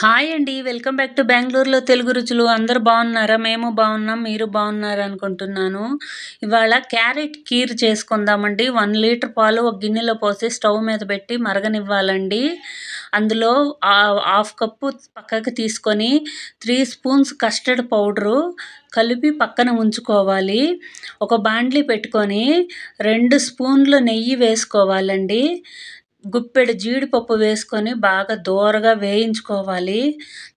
hi అండి welcome back to బెంగళూరులో తెలుగు రుచులు అందరు బాగున్నారా మేము బాగున్నాం మీరు బాగున్నారా అనుకుంటున్నాను ఇవాళ క్యారెట్ కీర్ చేసుకుందామండి వన్ లీటర్ పాలు ఒక గిన్నెలో పోసి స్టవ్ మీద పెట్టి మరగనివ్వాలండి అందులో హాఫ్ కప్పు పక్కకు తీసుకొని త్రీ స్పూన్స్ కస్టర్డ్ పౌడరు కలిపి పక్కన ఉంచుకోవాలి ఒక బాండ్లీ పెట్టుకొని రెండు స్పూన్లు నెయ్యి వేసుకోవాలండి గుప్పెడు జీడిపప్పు వేసుకొని బాగా దోరగా వేయించుకోవాలి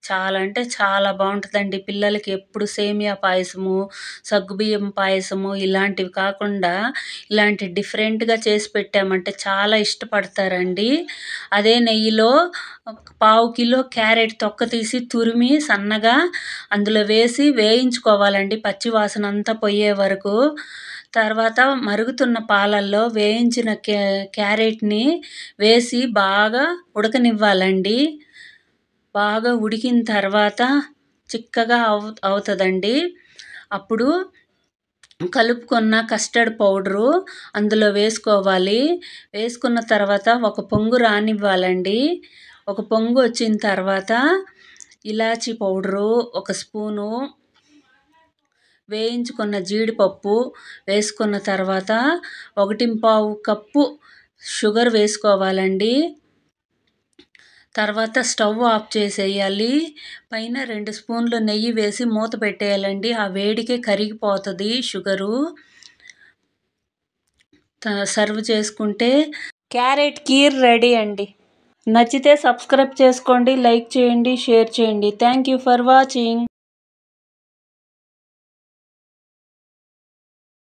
చాలా అంటే చాలా బాగుంటుందండి పిల్లలకి ఎప్పుడు సేమియా పాయసము సగ్గుబియ్యం పాయసము ఇలాంటివి కాకుండా ఇలాంటి డిఫరెంట్గా చేసి పెట్టామంటే చాలా ఇష్టపడతారండి అదే నెయ్యిలో పావు కిలో క్యారెట్ తొక్క తీసి తురిమి సన్నగా అందులో వేసి వేయించుకోవాలండి పచ్చివాసన అంతా పోయే వరకు తర్వాత మరుగుతున్న పాలల్లో వేయించిన క్యా క్యారెట్ని వేసి బాగా ఉడకనివ్వాలండి బాగా ఉడికిన తర్వాత చిక్కగా అవు అవుతుందండి అప్పుడు కలుపుకున్న కస్టర్డ్ పౌడరు అందులో వేసుకోవాలి వేసుకున్న తర్వాత ఒక పొంగు రానివ్వాలండి ఒక పొంగు వచ్చిన తర్వాత ఇలాచీ పౌడరు ఒక స్పూను వేయించుకున్న జీడిపప్పు వేసుకున్న తర్వాత ఒకటి పావు కప్పు షుగర్ వేసుకోవాలండి తర్వాత స్టవ్ ఆఫ్ చేసేయాలి పైన రెండు స్పూన్లు నెయ్యి వేసి మూత పెట్టేయాలండి ఆ వేడికే కరిగిపోతుంది షుగరు సర్వ్ చేసుకుంటే క్యారెట్ కీర్ రెడీ అండి నచ్చితే సబ్స్క్రైబ్ చేసుకోండి లైక్ చేయండి షేర్ చేయండి థ్యాంక్ యూ ఫర్ వాచింగ్